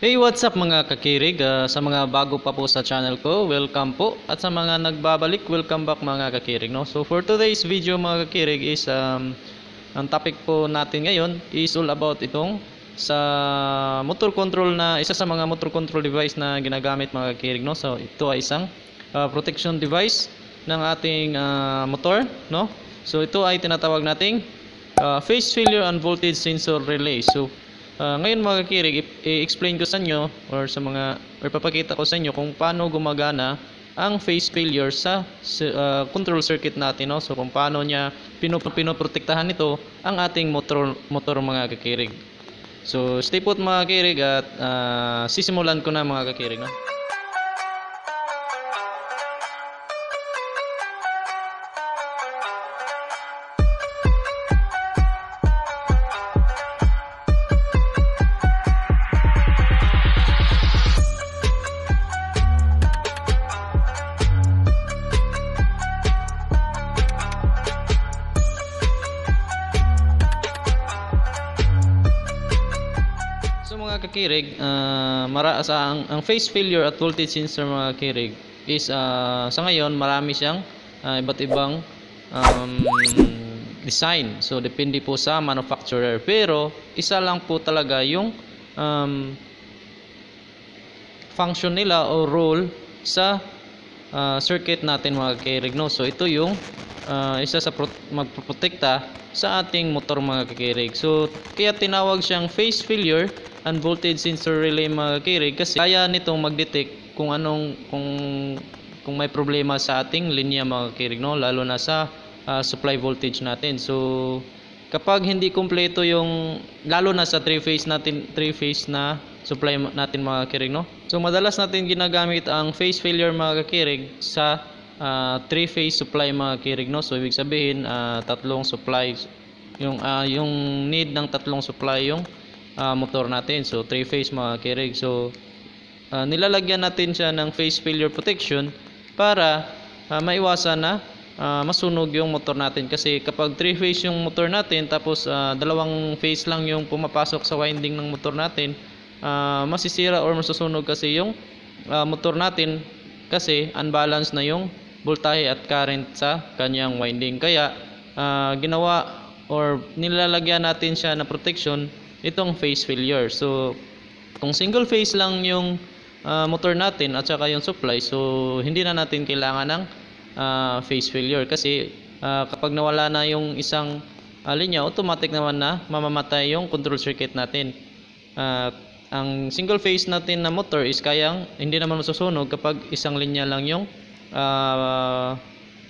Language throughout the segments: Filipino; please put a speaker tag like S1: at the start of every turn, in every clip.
S1: Hey, what's up mga kakirig? Uh, sa mga bago pa po sa channel ko, welcome po. At sa mga nagbabalik, welcome back mga kakirig. No? So for today's video mga kakirig is, um, ang topic po natin ngayon is all about itong sa motor control na, isa sa mga motor control device na ginagamit mga kakirig. No? So ito ay isang uh, protection device ng ating uh, motor. No? So ito ay tinatawag nating uh, phase failure and voltage sensor relay. So Uh, ngayon mga kakirig, i-explain ko sa inyo or sa mga or papakita ko sa inyo kung paano gumagana ang phase failure sa uh, control circuit natin no. So kung paano niya pinoprotektahan ito ang ating motor motor mga kakirig. So stay put mga kakirig at uh, sisimulan ko na mga kakirig no. mara, sa, ang, ang phase failure at voltage sensor mga kirig is uh, sa ngayon marami siyang uh, iba't ibang um, design. So depende po sa manufacturer. Pero isa lang po talaga yung um, function nila o role sa uh, circuit natin mga kirig. No? So ito yung uh, isa sa magpoprotekta sa ating motor mga kikirig. So kaya tinawag siyang phase failure and voltage sensor relay mga kasi kaya nitong mag-detect kung anong kung kung may problema sa ating linya mga no lalo na sa uh, supply voltage natin so kapag hindi kumpleto yung lalo na sa 3 phase natin 3 phase na supply natin mga no so madalas natin ginagamit ang phase failure mga kakirig sa uh, ah, phase supply mga no so ibig sabihin uh, tatlong supply yung uh, yung need ng tatlong supply yung uh, motor natin. So, 3-phase mga kirig. So, uh, nilalagyan natin siya ng phase failure protection para uh, maiwasan na uh, masunog yung motor natin. Kasi kapag 3-phase yung motor natin, tapos uh, dalawang phase lang yung pumapasok sa winding ng motor natin, uh, masisira or masusunog kasi yung uh, motor natin kasi unbalanced na yung voltage at current sa kanyang winding. Kaya, uh, ginawa or nilalagyan natin siya na protection nitong phase failure. So, kung single phase lang yung uh, motor natin at saka yung supply, so hindi na natin kailangan ng uh, ah, phase failure kasi uh, kapag nawala na yung isang uh, linya, automatic naman na mamamatay yung control circuit natin. At uh, ang single phase natin na motor is kayang hindi naman masusunog kapag isang linya lang yung uh,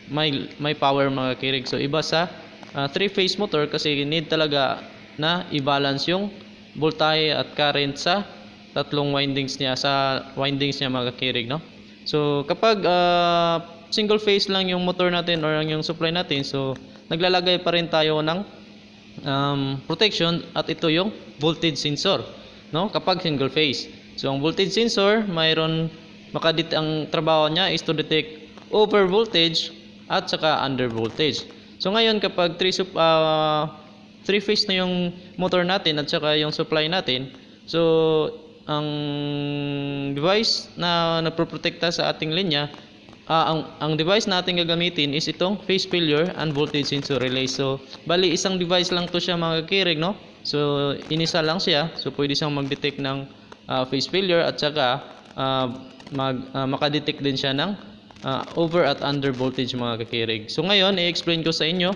S1: may may power mga kirig. So iba sa uh, phase motor kasi need talaga na i-balance yung voltage at current sa tatlong windings niya sa windings niya magkakirig no so kapag uh, single phase lang yung motor natin or yung supply natin so naglalagay pa rin tayo ng um, protection at ito yung voltage sensor no kapag single phase so ang voltage sensor mayroon makadit ang trabaho niya is to detect over voltage at saka under voltage so ngayon kapag 3 uh, ah, three phase na yung motor natin at saka yung supply natin. So, ang device na nagpo-protekta sa ating linya, uh, ang, ang device na ating gagamitin is itong phase failure and voltage sensor relay. So, bali isang device lang to siya magkikirig, no? So, inisa lang siya. So, pwede siyang mag-detect ng uh, phase failure at saka uh, mag, uh, makadetect din siya ng uh, over at under voltage mga kakirig. So, ngayon, i-explain ko sa inyo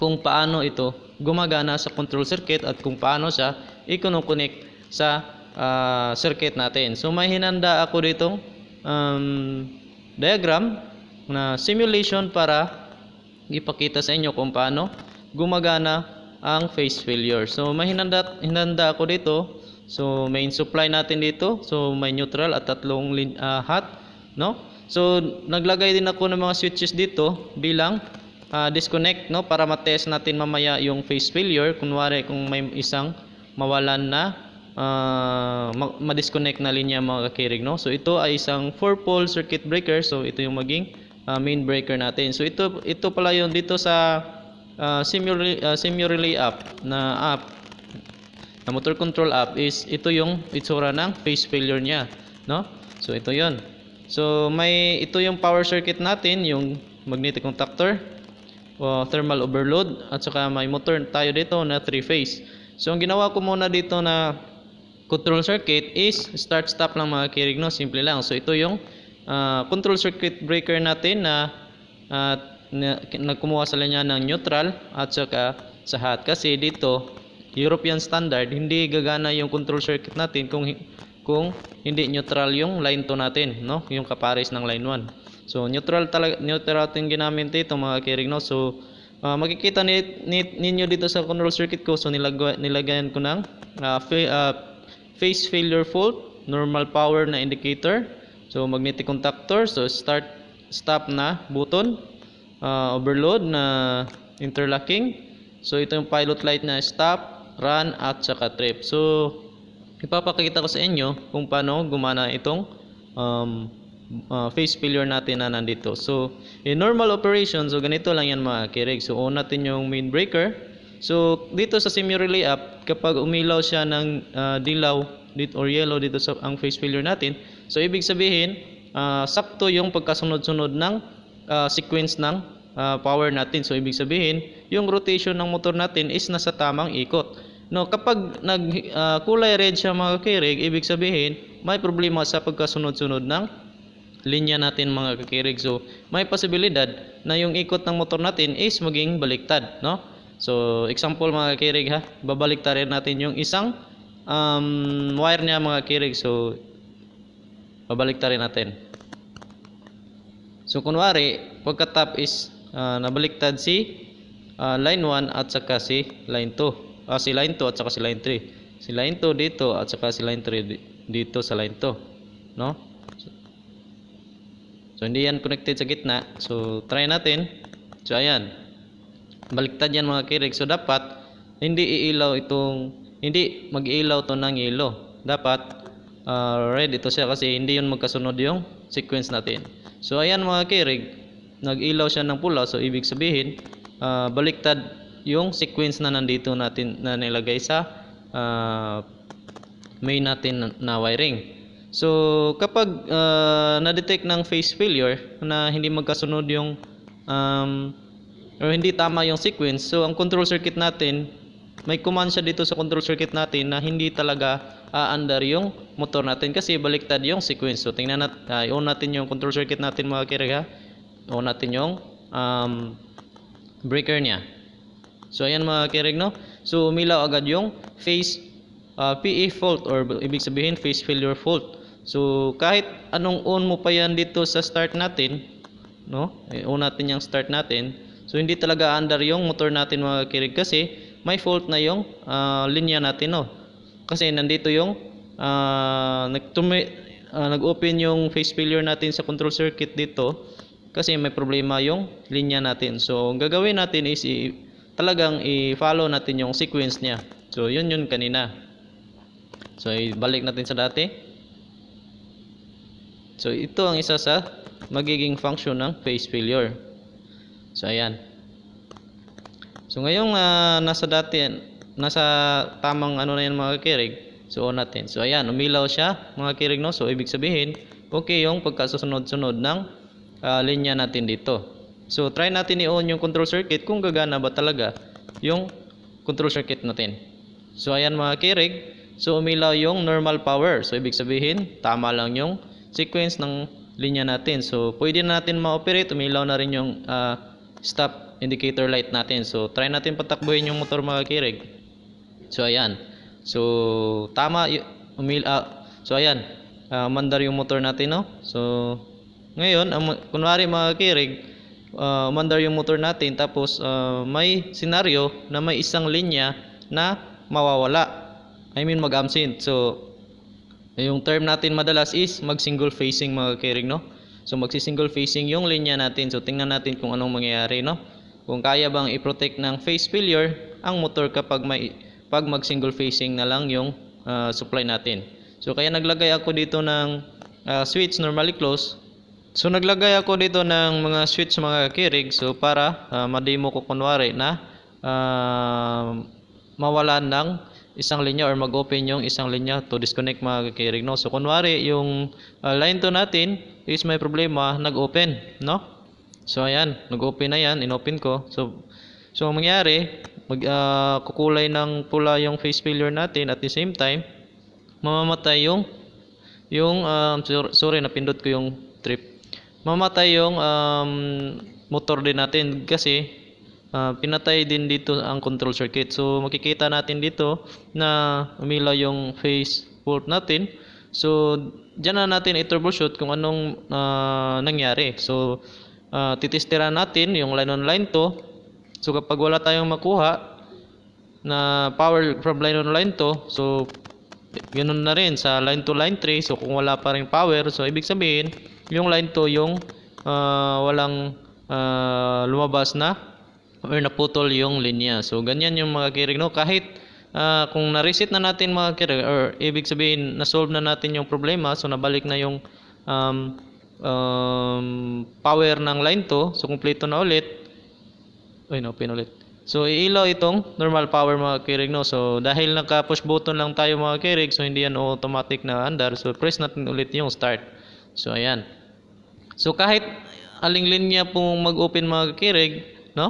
S1: kung paano ito gumagana sa control circuit at kung paano siya i-connect sa uh, circuit natin. So may hinanda ako dito um, diagram na simulation para ipakita sa inyo kung paano gumagana ang phase failure. So may hinanda, hinanda ako dito. So main supply natin dito. So may neutral at tatlong uh, hot, no? So naglagay din ako ng mga switches dito bilang uh, disconnect no para ma-test natin mamaya yung phase failure kunwari kung may isang mawalan na uh, ma-disconnect na linya mga kakirig no. So ito ay isang 4 pole circuit breaker so ito yung maging uh, main breaker natin. So ito ito pala yung dito sa uh, Simu uh, Simu Relay app na app na motor control app is ito yung itsura ng phase failure niya no so ito yon so may ito yung power circuit natin yung magnetic contactor thermal overload at saka may motor tayo dito na 3-phase. So ang ginawa ko muna dito na control circuit is start stop lang mga kirig no simple lang so ito yung uh, control circuit breaker natin na uh, na, nagkumuha sila niya ng neutral at saka sa hat kasi dito European standard hindi gagana yung control circuit natin kung kung hindi neutral yung line 2 natin, no? Yung kapares ng line 1. So neutral talaga neutral ating ginamit dito mga kiring no. So uh, makikita ni, ni, ninyo dito sa control circuit ko so nilagwa, nilagayan ko ng uh, fa uh, phase failure fault, normal power na indicator. So magnetic contactor, so start stop na button, uh, overload na interlocking. So ito yung pilot light na stop, run at saka trip. So ipapakita ko sa inyo kung paano gumana itong um, uh, face failure natin na nandito. So, in normal operation, so ganito lang yan mga kirig. So, on natin yung main breaker. So, dito sa SIMU relay app, kapag umilaw siya ng uh, dilaw dito, or yellow dito sa ang face failure natin, so ibig sabihin, uh, sakto yung pagkasunod-sunod ng uh, sequence ng uh, power natin. So, ibig sabihin, yung rotation ng motor natin is nasa tamang ikot. No, kapag nag uh, kulay red siya mga kakirig, ibig sabihin may problema sa pagkasunod-sunod ng linya natin mga kakirig. So, may posibilidad na yung ikot ng motor natin is maging baliktad, no? So, example mga kakirig ha, babaliktarin natin yung isang um, wire niya mga kakirig. So, babaliktarin natin. So, kunwari, pagka top is uh, nabaliktad si uh, line 1 at saka si line 2 ah, si line 2 at saka si line 3. Si line 2 dito at saka si line 3 dito sa line 2. No? So, hindi yan connected sa gitna. So, try natin. So, ayan. Baliktad yan mga kirig. So, dapat hindi iilaw itong, hindi mag-iilaw to ng yellow. Dapat uh, red ito siya kasi hindi yun magkasunod yung sequence natin. So, ayan mga kirig. Nag-ilaw siya ng pula. So, ibig sabihin, uh, baliktad yung sequence na nandito natin na nilagay sa uh, main natin na wiring. So, kapag uh, na-detect ng phase failure na hindi magkasunod yung um, o hindi tama yung sequence, so ang control circuit natin, may command siya dito sa control circuit natin na hindi talaga aandar yung motor natin kasi baliktad yung sequence. So, tingnan natin, uh, ah, on natin yung control circuit natin mga kirga. On natin yung um, breaker niya. So ayan mga kireg no. So umilaw agad yung phase uh, ah, PE fault or ibig sabihin phase failure fault. So kahit anong on mo pa yan dito sa start natin, no? I-on eh, natin yung start natin. So hindi talaga under yung motor natin mga kireg kasi may fault na yung uh, linya natin no. Kasi nandito yung uh, nagtumi uh, nag-open yung phase failure natin sa control circuit dito kasi may problema yung linya natin. So, ang gagawin natin is talagang i-follow natin yung sequence niya. So, yun yun kanina. So, ibalik natin sa dati. So, ito ang isa sa magiging function ng phase failure. So, ayan. So, ngayong uh, nasa dati, nasa tamang ano na yan mga kirig, so natin. So, ayan, umilaw siya mga kirig, no? So, ibig sabihin, okay yung pagkasusunod-sunod ng uh, linya natin dito. So, try natin i-on yung control circuit kung gagana ba talaga yung control circuit natin. So, ayan mga kirig. So, umilaw yung normal power. So, ibig sabihin, tama lang yung sequence ng linya natin. So, pwede na natin ma-operate. Umilaw na rin yung uh, stop indicator light natin. So, try natin patakbuhin yung motor mga kirig. So, ayan. So, tama. Umil uh, so, ayan. Uh, ah, mandar yung motor natin, no? So, ngayon, ang, kunwari mga kirig, uh, umandar yung motor natin tapos uh, may scenario na may isang linya na mawawala. I mean mag-absent. So yung term natin madalas is mag-single facing mga kering, no? So magsi-single facing yung linya natin. So tingnan natin kung anong mangyayari, no? Kung kaya bang i-protect ng phase failure ang motor kapag may pag mag-single facing na lang yung uh, supply natin. So kaya naglagay ako dito ng uh, switch normally close So naglagay ako dito ng mga switch mga kirig so para uh, mademo ko kunwari na uh, mawalan ng isang linya or mag-open yung isang linya to disconnect mga kirig no. So kunwari yung uh, line to natin is may problema nag-open no. So ayan, nag-open na yan, in-open ko. So so mangyari mag uh, kukulay ng pula yung face failure natin at the same time mamamatay yung yung um, sorry napindot ko yung trip mamatay yung um, motor din natin kasi uh, pinatay din dito ang control circuit. So makikita natin dito na umila yung phase volt natin. So diyan na natin i-troubleshoot kung anong uh, nangyari. So uh, ah, titistira natin yung line on line to. So kapag wala tayong makuha na power from line on line to, so ganoon na rin sa line to line trace. So kung wala pa ring power, so ibig sabihin yung line to yung uh, walang uh, lumabas na or naputol yung linya. So ganyan yung mga kirig no kahit uh, kung na-reset na natin mga kirig or ibig sabihin na-solve na natin yung problema so nabalik na yung um, um, power ng line to so kumpleto na ulit. Ay no, pinulit So iilaw itong normal power mga kirig no. So dahil naka-push button lang tayo mga kirig so hindi yan automatic na andar. So press natin ulit yung start. So ayan. So kahit aling linya pong mag-open mga kakirig, no?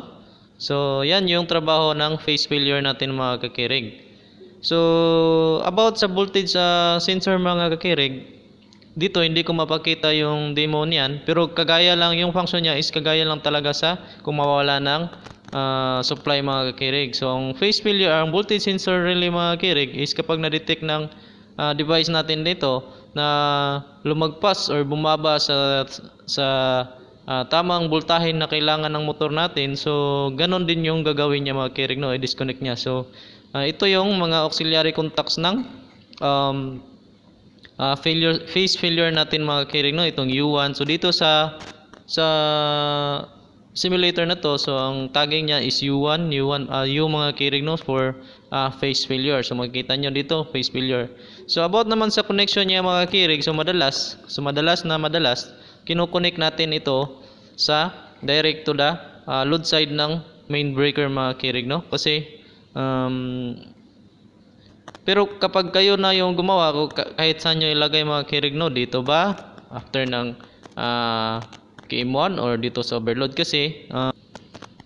S1: So yan yung trabaho ng phase failure natin mga kakirig. So about sa voltage sa uh, sensor mga kakirig, dito hindi ko mapakita yung demo niyan pero kagaya lang yung function niya is kagaya lang talaga sa kung mawala ng uh, supply mga kakirig. So ang phase failure, ang voltage sensor relay mga kakirig is kapag na-detect ng uh, device natin dito na lumagpas or bumaba sa sa uh, tamang voltahe na kailangan ng motor natin. So, ganun din yung gagawin niya mga kirig, no? I-disconnect niya. So, uh, ito yung mga auxiliary contacts ng um, uh, failure, phase failure natin mga kirig, no? Itong U1. So, dito sa sa simulator na to, so ang tagging niya is U1, U1, uh, U mga kirig, no? For uh, phase failure. So, makikita niyo dito, phase failure. So, about naman sa connection niya mga kirig, so madalas, so madalas na madalas, kinukunik natin ito sa direct to the uh, load side ng main breaker mga kirig no kasi um, pero kapag kayo na yung gumawa kahit saan nyo ilagay mga kirig no dito ba after ng uh, KM1 or dito sa overload kasi uh,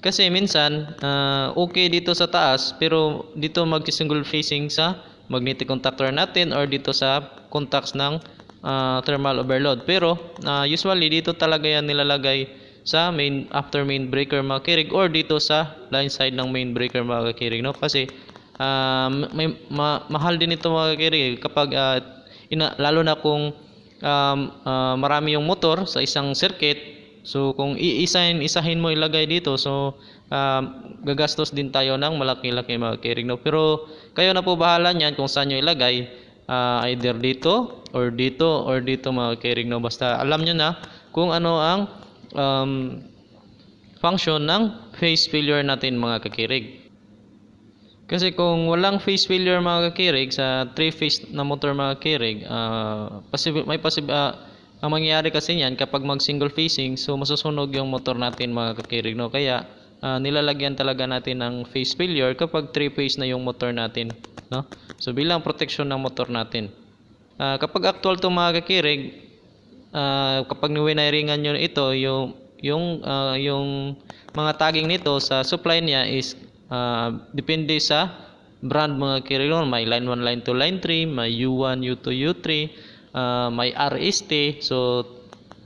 S1: kasi minsan uh, okay dito sa taas pero dito mag single facing sa magnetic contactor natin or dito sa contacts ng uh, thermal overload. Pero uh, usually dito talaga yan nilalagay sa main after main breaker makirig or dito sa line side ng main breaker makirig no kasi uh, may ma, mahal din ito makirig kapag uh, ina, lalo na kung um, uh, marami yung motor sa isang circuit so kung iisahin isahin mo ilagay dito so uh, gagastos din tayo ng malaki-laki makirig no pero kayo na po bahala niyan kung saan niyo ilagay uh, either dito or dito or dito mga caring no basta alam niyo na kung ano ang um, function ng phase failure natin mga kakirig. Kasi kung walang phase failure mga kakirig sa three-phase na motor mga kakirig, uh, ah, posib- may possible uh, ah, ang mangyayari kasi niyan kapag mag single phasing, so masusunog yung motor natin mga kakirig. No? Kaya uh, nilalagyan talaga natin ng phase failure kapag 3-phase na yung motor natin. No? So bilang protection ng motor natin. Uh, kapag actual to mga uh, kapag niwiringan nyo ito, yung, yung, uh, yung mga tagging nito sa supply niya is uh, depende sa brand mga kakirig. May line 1, line 2, line 3, may U1, U2, U3, uh, may RST. So,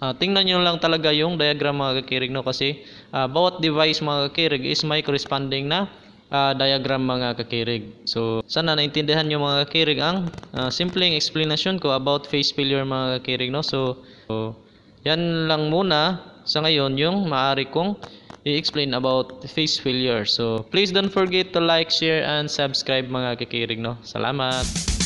S1: uh, tingnan niyo lang talaga yung diagram mga kakirig no kasi uh, bawat device mga kakirig is may corresponding na uh, diagram mga kakirig. So, sana naintindihan nyo mga kakirig ang uh, simpleng explanation ko about phase failure mga kakirig. No? So, so, yan lang muna sa ngayon yung maaari kong i-explain about phase failure. So, please don't forget to like, share, and subscribe mga kakirig. No? Salamat!